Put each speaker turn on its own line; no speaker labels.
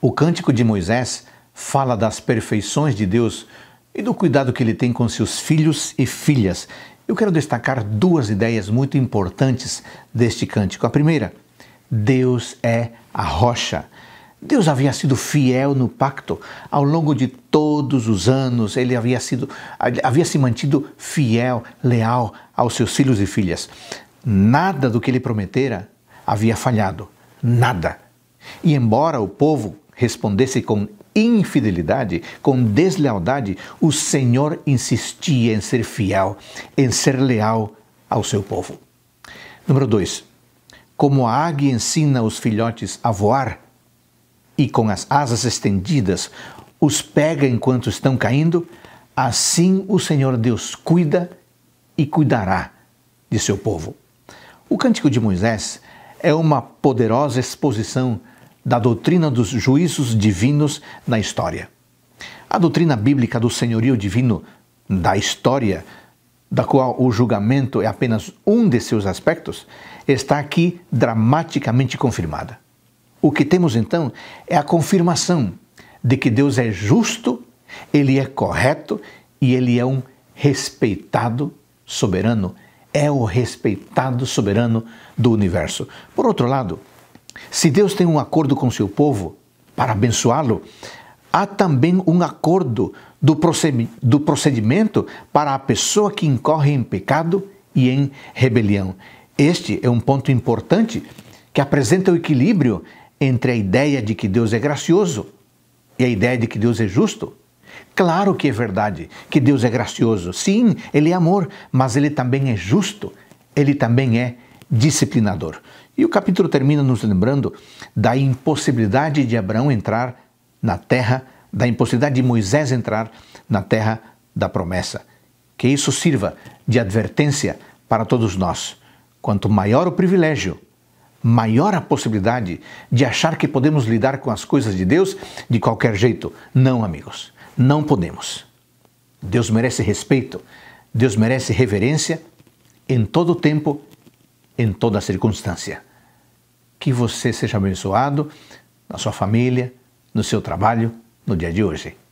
O cântico de Moisés fala das perfeições de Deus e do cuidado que ele tem com seus filhos e filhas. Eu quero destacar duas ideias muito importantes deste cântico. A primeira, Deus é a rocha. Deus havia sido fiel no pacto ao longo de todos os anos. Ele havia sido havia se mantido fiel, leal aos seus filhos e filhas. Nada do que ele prometera havia falhado, nada. E embora o povo respondesse com infidelidade, com deslealdade, o Senhor insistia em ser fiel, em ser leal ao seu povo. Número 2. Como a águia ensina os filhotes a voar e com as asas estendidas os pega enquanto estão caindo, assim o Senhor Deus cuida e cuidará de seu povo. O Cântico de Moisés é uma poderosa exposição da doutrina dos juízos divinos na história. A doutrina bíblica do senhorio divino da história, da qual o julgamento é apenas um de seus aspectos, está aqui dramaticamente confirmada. O que temos então é a confirmação de que Deus é justo, ele é correto e ele é um respeitado soberano, é o respeitado soberano do universo. Por outro lado, se Deus tem um acordo com seu povo para abençoá-lo, há também um acordo do, do procedimento para a pessoa que incorre em pecado e em rebelião. Este é um ponto importante que apresenta o equilíbrio entre a ideia de que Deus é gracioso e a ideia de que Deus é justo. Claro que é verdade que Deus é gracioso. Sim, Ele é amor, mas Ele também é justo. Ele também é disciplinador. E o capítulo termina nos lembrando da impossibilidade de Abraão entrar na terra, da impossibilidade de Moisés entrar na terra da promessa. Que isso sirva de advertência para todos nós. Quanto maior o privilégio, maior a possibilidade de achar que podemos lidar com as coisas de Deus de qualquer jeito. Não, amigos, não podemos. Deus merece respeito, Deus merece reverência em todo o tempo em toda circunstância. Que você seja abençoado na sua família, no seu trabalho, no dia de hoje.